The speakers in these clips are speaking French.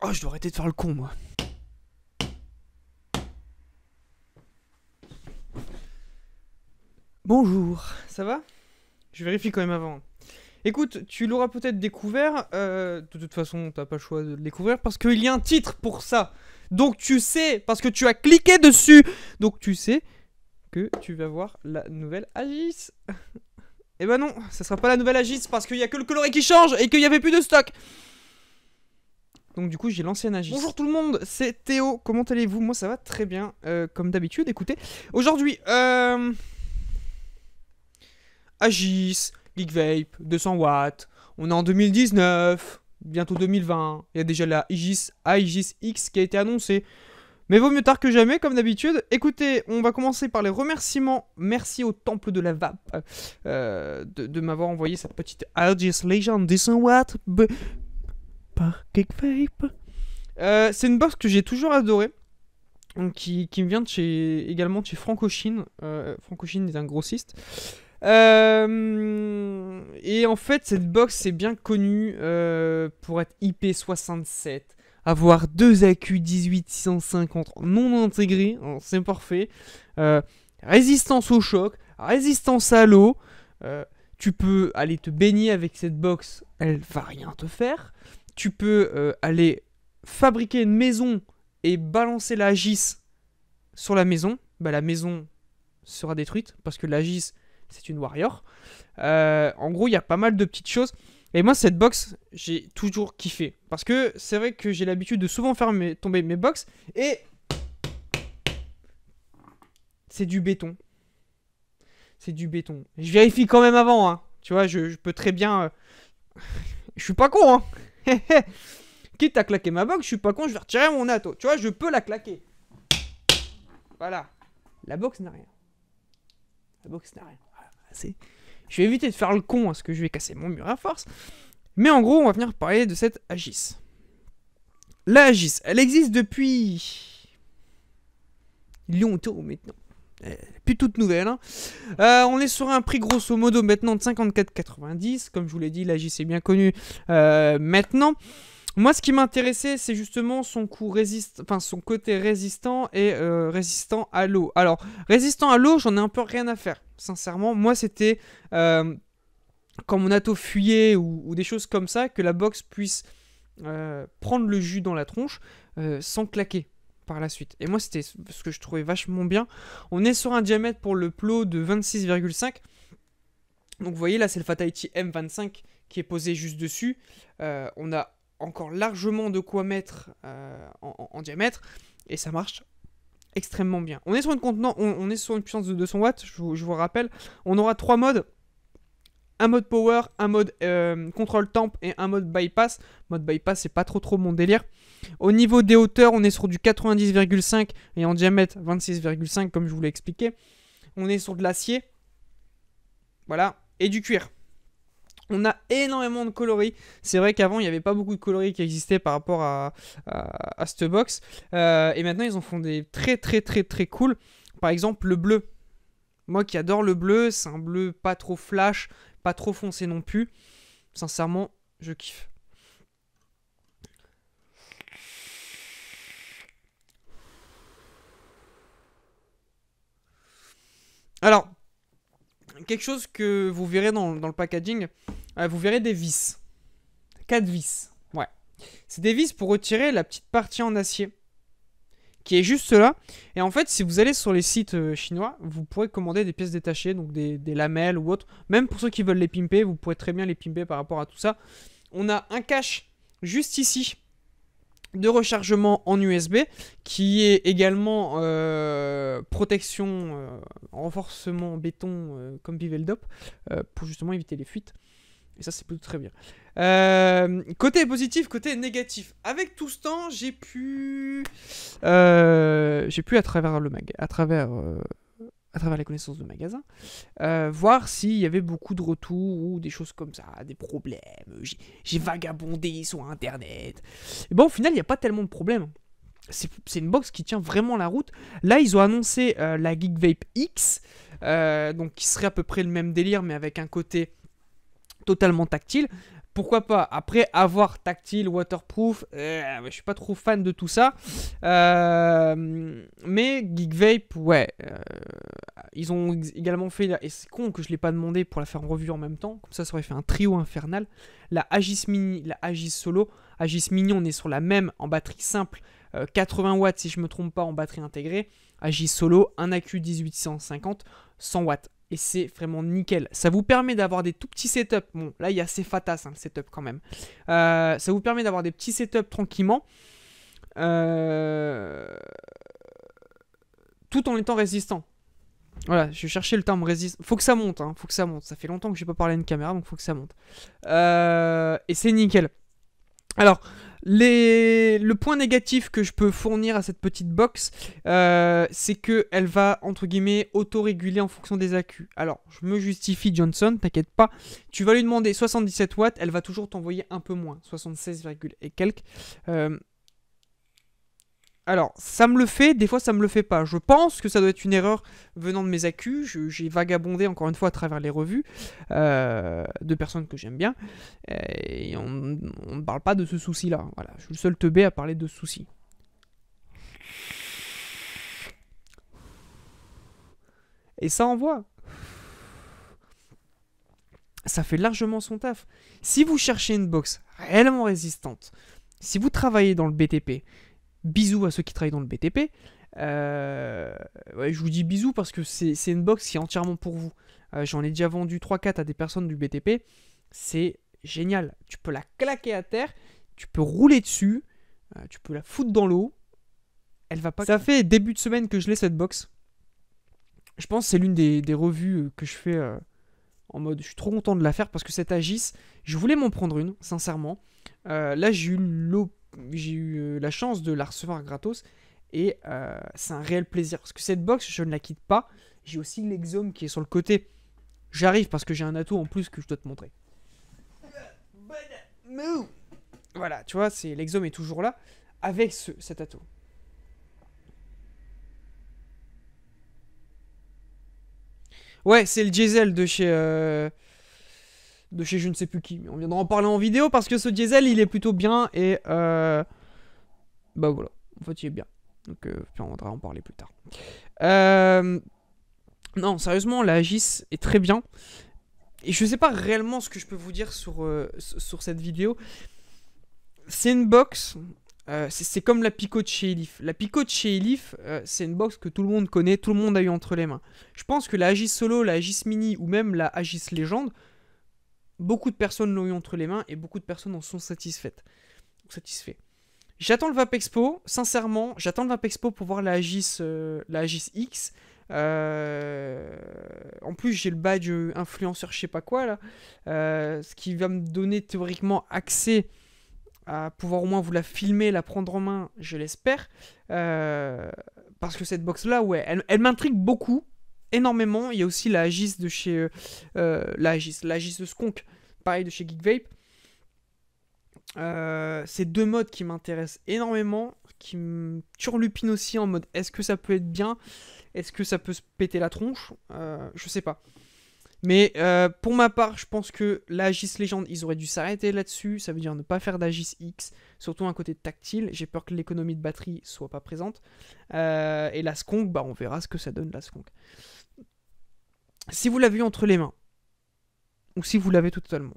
Oh, je dois arrêter de faire le con, moi. Bonjour, ça va Je vérifie quand même avant. Écoute, tu l'auras peut-être découvert, euh, de toute façon, t'as pas le choix de le découvrir, parce qu'il y a un titre pour ça. Donc tu sais, parce que tu as cliqué dessus, donc tu sais que tu vas voir la nouvelle Agis. Eh ben non, ça sera pas la nouvelle Agis, parce qu'il y a que le coloré qui change et qu'il y avait plus de stock donc du coup j'ai l'ancienne Aegis. agis. Bonjour tout le monde, c'est Théo, comment allez-vous Moi ça va très bien, euh, comme d'habitude, écoutez. Aujourd'hui, euh... Agis, League Vape, 200 watts, on est en 2019, bientôt 2020, il y a déjà la Aegis, Aegis X qui a été annoncée. Mais vaut mieux tard que jamais, comme d'habitude. Écoutez, on va commencer par les remerciements. Merci au Temple de la Vape euh, de, m'avoir envoyé cette petite Aegis Legend 200 watts. Euh, c'est une box que j'ai toujours adorée. Qui, qui, vient de chez, également de chez Francochine. Euh, Francochine est un grossiste. Euh, et en fait, cette box est bien connue pour être IP67, avoir deux AQ 18650 non intégrés, hein, c'est parfait. résistance au choc, résistance à l'eau. tu peux aller te baigner avec cette box, elle va rien te faire tu peux euh, aller fabriquer une maison et balancer la gis sur la maison, bah, la maison sera détruite parce que la gis c'est une warrior. Euh, en gros, il y a pas mal de petites choses. Et moi, cette box, j'ai toujours kiffé. Parce que c'est vrai que j'ai l'habitude de souvent faire tomber mes box et c'est du béton. C'est du béton. Je vérifie quand même avant, hein. Tu vois, je, peux très bien. Euh, je suis pas con, hein. Quitte à claquer ma box, je suis pas con, je vais retirer mon ato. Tu vois, je peux la claquer. Voilà. La box n'a rien. La box n'a rien. Voilà, Je vais éviter de faire le con parce que je vais casser mon mur à force. Mais en gros, on va venir parler de cette Agis. La Agis, elle existe depuis longtemps maintenant plus toute nouvelle. Hein. Euh, on est sur un prix grosso modo maintenant de 54,90. Comme je vous l'ai dit, la JC est bien connu euh, maintenant. Moi, ce qui m'intéressait, c'est justement son, coup enfin, son côté résistant et euh, résistant à l'eau. Alors, résistant à l'eau, j'en ai un peu rien à faire. Sincèrement, moi, c'était quand mon ato fuyait ou, des choses comme ça, que la box puisse prendre le jus dans la tronche sans claquer par la suite. Et moi, c'était ce que je trouvais vachement bien. On est sur un diamètre pour le plot de 26,5. Donc vous voyez, là, c'est le Fatality M25 qui est posé juste dessus. Euh, on a encore largement de quoi mettre euh, en, diamètre. Et ça marche extrêmement bien. On est sur, une on, est sur une puissance de 200 watts, je je vous rappelle. On aura trois modes un mode power, un mode euh, Control contrôle temp et un mode bypass. Mode bypass, c'est pas trop trop mon délire. Au niveau des hauteurs, on est sur du 90,5 et en diamètre 26,5 comme je vous l'ai expliqué. On est sur de l'acier. Voilà, et du cuir. On a énormément de coloris. C'est vrai qu'avant, il n'y avait pas beaucoup de coloris qui existaient par rapport à, à, cette box. Euh, et maintenant, ils en font des très très très très cool. Par exemple, le bleu. Moi qui adore le bleu, c'est un bleu pas trop flash, trop foncé non plus. Sincèrement, je kiffe. Alors, quelque chose que vous verrez dans, le packaging, euh, vous verrez des vis. Quatre vis, ouais. C'est des vis pour retirer la petite partie en acier qui est juste là. Et en fait, si vous allez sur les sites euh, chinois, vous pourrez commander des pièces détachées, donc des, lamelles ou autre, Même pour ceux qui veulent les pimper, vous pourrez très bien les pimper par rapport à tout ça. On a un cache juste ici de rechargement en USB qui est également euh, protection, euh, renforcement béton comme Biveldop pour justement éviter les fuites. Et ça, c'est plutôt très bien. Euh, côté positif, côté négatif. Avec tout ce temps, j'ai pu... Euh, j'ai pu, à travers le mag... à travers, euh, à travers les connaissances de magasin, voir s'il y avait beaucoup de retours ou des choses comme ça, des problèmes. J'ai, vagabondé sur Internet. Et bon, au final, il n'y a pas tellement de problèmes. C'est, c'est une box qui tient vraiment la route. Là, ils ont annoncé la Geek Vape X, donc qui serait à peu près le même délire, mais avec un côté totalement tactile. Pourquoi pas Après avoir tactile, waterproof, euh, je suis pas trop fan de tout ça. Euh, mais Geek Vape, ouais. Euh, ils ont également fait, et c'est con que je l'ai pas demandé pour la faire en revue en même temps, comme ça ça aurait fait un trio infernal. La Agis Mini, la Agis Solo, Agis Mini, on est sur la même en batterie simple, 80 watts si je me trompe pas en batterie intégrée. Agis Solo, un AQ 1850, 100 watts et c'est vraiment nickel. Ça vous permet d'avoir des tout petits setups. Bon, là, il y a assez fatas, hein, le setup quand même. Euh, ça vous permet d'avoir des petits setups tranquillement. Euh, tout en étant résistant. Voilà, je vais chercher le terme résistant. Faut que ça monte, hein, faut que ça monte. Ça fait longtemps que je n'ai pas parlé à une caméra, donc faut que ça monte. Euh, et c'est nickel. Alors, les... le point négatif que je peux fournir à cette petite box, euh, c'est qu'elle va, entre guillemets, auto-réguler en fonction des accus. Alors, je me justifie, Johnson, t'inquiète pas. Tu vas lui demander 77 watts, elle va toujours t'envoyer un peu moins, 76, et quelques. Euh, alors, ça me le fait, des fois ça me le fait pas. Je pense que ça doit être une erreur venant de mes accus. J'ai vagabondé encore une fois à travers les revues euh, de personnes que j'aime bien. Euh, et on, ne parle pas de ce souci-là. Voilà, je suis le seul teubé à parler de ce souci. Et ça envoie. Ça fait largement son taf. Si vous cherchez une box réellement résistante, si vous travaillez dans le BTP, Bisous à ceux qui travaillent dans le BTP. Euh, je vous dis bisous parce que c'est une box qui est entièrement pour vous. Euh, j'en ai déjà vendu 3-4 à des personnes du BTP. C'est génial. Tu peux la claquer à terre, tu peux rouler dessus, euh, tu peux la foutre dans l'eau. Elle va pas. Ça fait début de semaine que je l'ai cette box. Je pense que c'est l'une des, revues que je fais en mode je suis trop content de la faire parce que cette Agis, je voulais m'en prendre une, sincèrement. là, j'ai eu l'eau j'ai eu euh, la chance de la recevoir gratos et euh, c'est un réel plaisir parce que cette box je ne la quitte pas. J'ai aussi l'exome qui est sur le côté. J'arrive parce que j'ai un atout en plus que je dois te montrer. Voilà, tu vois, c'est l'exome est toujours là avec cet atout. Ouais, c'est le diesel de chez euh, de chez je ne sais plus qui. Mais on viendra en parler en vidéo parce que ce diesel, il est plutôt bien et... Euh... Bah voilà, en fait, il est bien. Donc, euh, puis on viendra en parler plus tard. Euh, non, sérieusement, la Agis est très bien. Et je ne sais pas réellement ce que je peux vous dire sur, euh, sur cette vidéo. C'est une box... c'est comme la Pico de chez Elif. La Pico de chez Elif, c'est une box que tout le monde connaît, tout le monde a eu entre les mains. Je pense que la Agis Solo, la Agis Mini ou même la Agis Légende, Beaucoup de personnes l'ont eu entre les mains et beaucoup de personnes en sont satisfaites. Satisfait. J'attends le Expo. sincèrement, j'attends le Expo pour voir la Agis, euh, la X. Euh, en plus, j'ai le badge influenceur, je sais pas quoi là, euh, ce qui va me donner théoriquement accès à pouvoir au moins vous la filmer, la prendre en main, je l'espère. parce que cette box là, ouais, elle m'intrigue beaucoup énormément. Il y a aussi la Agis de chez. Euh, euh, la Agis, la Agis de Skunk, pareil de chez Geekvape. Euh, c'est deux modes qui m'intéressent énormément, qui me turlupinent aussi en mode est-ce que ça peut être bien Est-ce que ça peut se péter la tronche euh, Je sais pas. Mais pour ma part, je pense que la l'Agis Légende, ils auraient dû s'arrêter là-dessus. Ça veut dire ne pas faire d'Agis X, surtout un côté tactile. J'ai peur que l'économie de batterie soit pas présente. et la Skunk, bah, on verra ce que ça donne la Skunk. Si vous l'avez eu entre les mains, ou si vous l'avez totalement,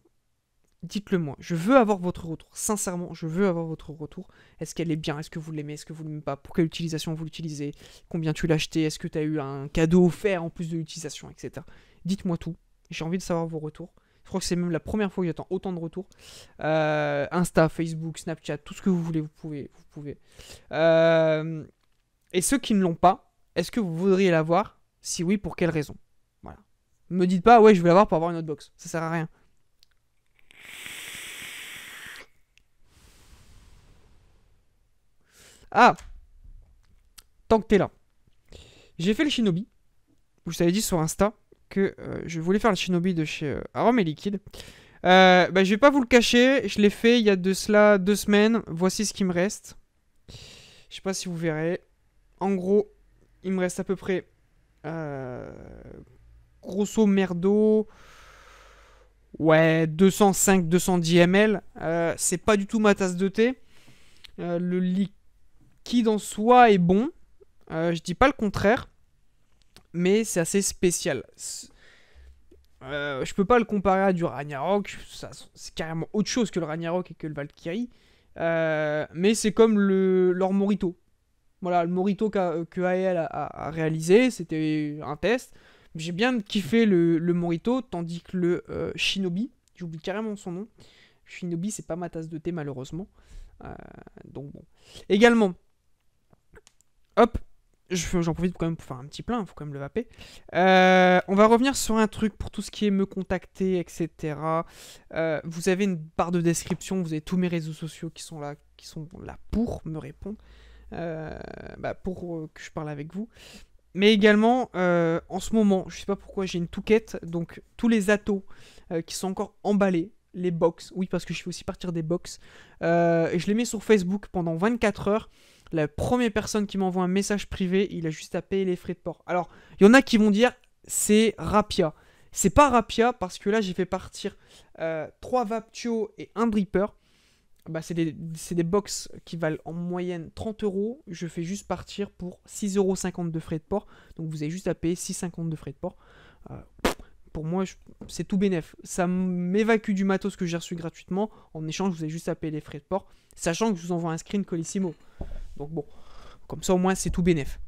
dites-le moi. Je veux avoir votre retour. Sincèrement, je veux avoir votre retour. Est-ce qu'elle est bien Est-ce que vous l'aimez Est-ce que vous ne l'aimez pas Pour quelle utilisation vous l'utilisez Combien tu l'as acheté Est-ce que tu as eu un cadeau offert en plus de l'utilisation, etc. Dites-moi tout. J'ai envie de savoir vos retours. Je crois que c'est même la première fois que j'attends autant de retours. Euh, Insta, Facebook, Snapchat, tout ce que vous voulez, vous pouvez. Vous pouvez. Euh, et ceux qui ne l'ont pas, est-ce que vous voudriez l'avoir Si oui, pour quelle raison me dites pas, ouais, je vais l'avoir pour avoir une autre box. Ça sert à rien. Ah Tant que t'es là. J'ai fait le shinobi. Je t'avais dit sur Insta que euh, je voulais faire le shinobi de chez euh, et Liquide. Euh, bah, je vais pas vous le cacher, je l'ai fait il y a de cela deux semaines. Voici ce qui me reste. Je sais pas si vous verrez. En gros, il me reste à peu près euh, grosso merdo, ouais, 205-210 ml. Euh, c'est pas du tout ma tasse de thé. Euh, le liquide en soi est bon. Euh, je dis pas le contraire. Mais c'est assez spécial. je peux pas le comparer à du Ragnarok. C'est carrément autre chose que le Ragnarok et que le Valkyrie. mais c'est comme le, leur Morito. Voilà, le Morito que AL a, a, a réalisé, c'était un test. J'ai bien kiffé le, Morito, tandis que le euh, Shinobi, j'oublie carrément son nom. Shinobi, c'est pas ma tasse de thé, malheureusement. Euh, donc bon. Également, hop, j'en profite quand même pour faire un petit plein, il faut quand même le vaper. Euh, on va revenir sur un truc pour tout ce qui est me contacter, etc. vous avez une barre de description, vous avez tous mes réseaux sociaux qui sont là, qui sont là pour me répondre, bah, pour que je parle avec vous. Mais également, euh, en ce moment, je sais pas pourquoi, j'ai une touquette, donc tous les atos euh, qui sont encore emballés, les box, oui, parce que je fais aussi partir des box, euh, et je les mets sur Facebook pendant 24 heures. La première personne qui m'envoie un message privé, il a juste à payer les frais de port. Alors, il y en a qui vont dire, c'est Rapia. C'est pas Rapia, parce que là, j'ai fait partir 3 Vaptio et un Dripper. Bah, c'est des, des, box qui valent en moyenne 30 euros. Je fais juste partir pour euros de frais de port. Donc vous avez juste à payer 6,50€ de frais de port. Euh, pour moi, c'est tout bénef. Ça m'évacue du matos que j'ai reçu gratuitement. En échange, vous avez juste à payer les frais de port. Sachant que je vous envoie un screen Colissimo. Donc bon, comme ça au moins, c'est tout bénef.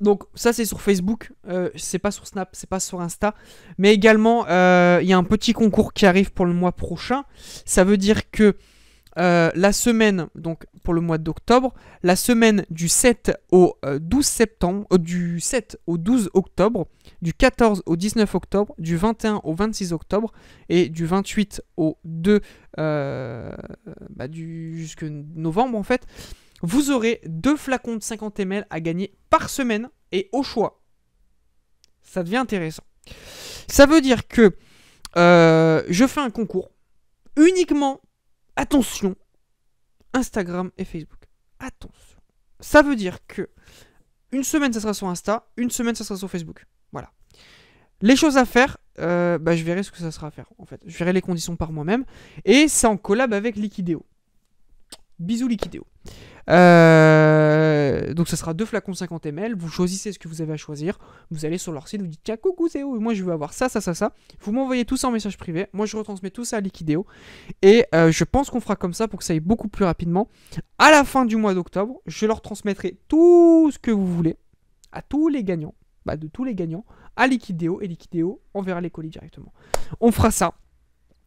Donc ça c'est sur Facebook, euh, c'est pas sur Snap, c'est pas sur Insta. Mais également, euh, il y a un petit concours qui arrive pour le mois prochain. Ça veut dire que euh, la semaine, donc pour le mois d'octobre, la semaine du 7 au 12 euh, septembre, euh, du 7 au 12 octobre, du 14 au 19 octobre, du 21 au 26 octobre et du 28 au 2 bah, du, jusque novembre en fait, vous aurez deux flacons de 50 ml à gagner par semaine et au choix. Ça devient intéressant. Ça veut dire que je fais un concours uniquement attention, Instagram et Facebook. Attention. Ça veut dire que une semaine ça sera sur Insta, une semaine ça sera sur Facebook. Voilà. Les choses à faire, euh, bah, je verrai ce que ça sera à faire en fait. Je verrai les conditions par moi-même. Et c'est en collab avec Liquideo. Bisous Liquideo. Euh, donc ça sera deux flacons 50 ml, vous choisissez ce que vous avez à choisir, vous allez sur leur site, vous dites tiens coucou Zéo, moi je veux avoir ça, ça, ça, ça, vous m'envoyez tout ça en message privé, moi je retransmets tout ça à Liquideo. et euh, je pense qu'on fera comme ça pour que ça aille beaucoup plus rapidement. À la fin du mois d'octobre, je leur transmettrai tout ce que vous voulez, à tous les gagnants, bah de tous les gagnants, à Liquidéo, et Liquidéo enverra les colis directement. On fera ça,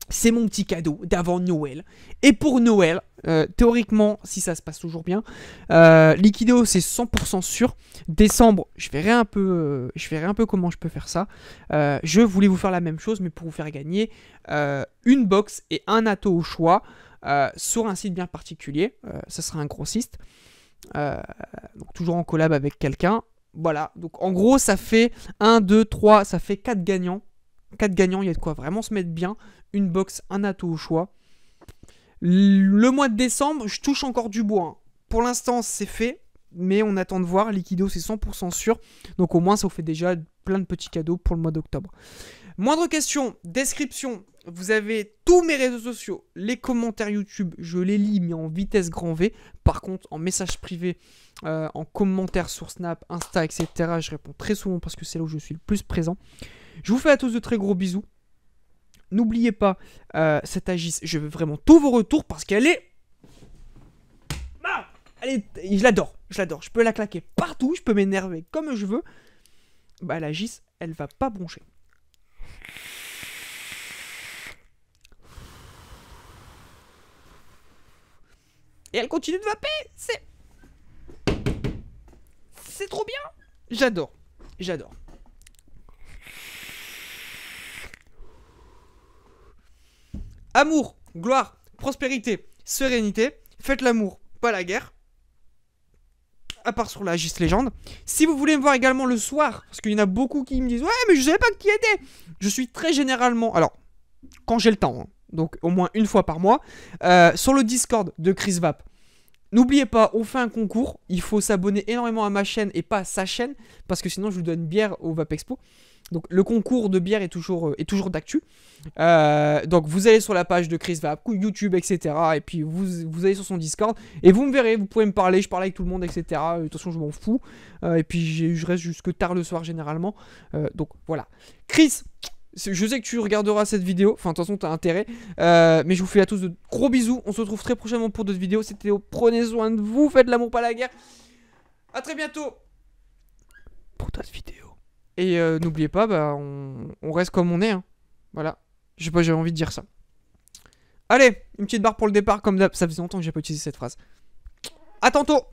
c'est mon petit cadeau d'avant Noël. Et pour Noël, euh, théoriquement, si ça se passe toujours bien, euh, Liquido c'est 100% sûr. Décembre, je verrai un peu, euh, je un peu comment je peux faire ça. Euh, je voulais vous faire la même chose, mais pour vous faire gagner une box et un ato au choix sur un site bien particulier. ça sera un grossiste, donc toujours en collab avec quelqu'un. Voilà, donc en gros ça fait 1, 2, 3, ça fait 4 gagnants 4 gagnants, il y a de quoi vraiment se mettre bien. Une box, un atout au choix. Le mois de décembre, je touche encore du bois. Hein. Pour l'instant, c'est fait, mais on attend de voir. Liquido, c'est 100% sûr. Donc au moins, ça vous fait déjà plein de petits cadeaux pour le mois d'octobre. Moindre question, description. Vous avez tous mes réseaux sociaux, les commentaires YouTube, je les lis mais en vitesse grand V. Par contre, en message privé, euh, en commentaire sur Snap, Insta, etc., je réponds très souvent parce que c'est là où je suis le plus présent. Je vous fais à tous de très gros bisous. N'oubliez pas euh, cette Agis. Je veux vraiment tous vos retours parce qu'elle est. elle est... Je l'adore. Je l'adore. Je peux la claquer partout. Je peux m'énerver comme je veux. Bah, la elle va pas broncher. Et elle continue de vaper. C'est. C'est trop bien. J'adore. J'adore. Amour, gloire, prospérité, sérénité, faites l'amour, pas la guerre. À part sur la Gis Légende. Si vous voulez me voir également le soir, parce qu'il y en a beaucoup qui me disent Ouais, mais je savais pas qui était Je suis très généralement. Alors, quand j'ai le temps, hein, donc au moins une fois par mois, euh, sur le Discord de Chris Vap. N'oubliez pas, on fait un concours. Il faut s'abonner énormément à ma chaîne et pas à sa chaîne, parce que sinon je vous donne bière au Vap Expo. Donc le concours de bière est toujours, euh, toujours d'actu. Euh, donc vous allez sur la page de Chris Vap, YouTube, etc. Et puis vous, allez sur son Discord. Et vous me verrez, vous pouvez me parler, je parle avec tout le monde, etc. Euh, de toute façon, je m'en fous. et puis je reste jusque tard le soir généralement. donc voilà. Chris, je sais que tu regarderas cette vidéo. Enfin, de toute façon, t'as intérêt. mais je vous fais à tous de gros bisous. On se retrouve très prochainement pour d'autres vidéos. C'était Prenez soin de vous. Faites l'amour, pas la guerre. A très bientôt. Pour d'autres vidéos. Et euh, n'oubliez pas, bah, on, reste comme on est. Hein. Voilà. Je sais pas, j'avais envie de dire ça. Allez, une petite barre pour le départ, comme d'hab. Ça faisait longtemps que j'ai pas utilisé cette phrase. A tantôt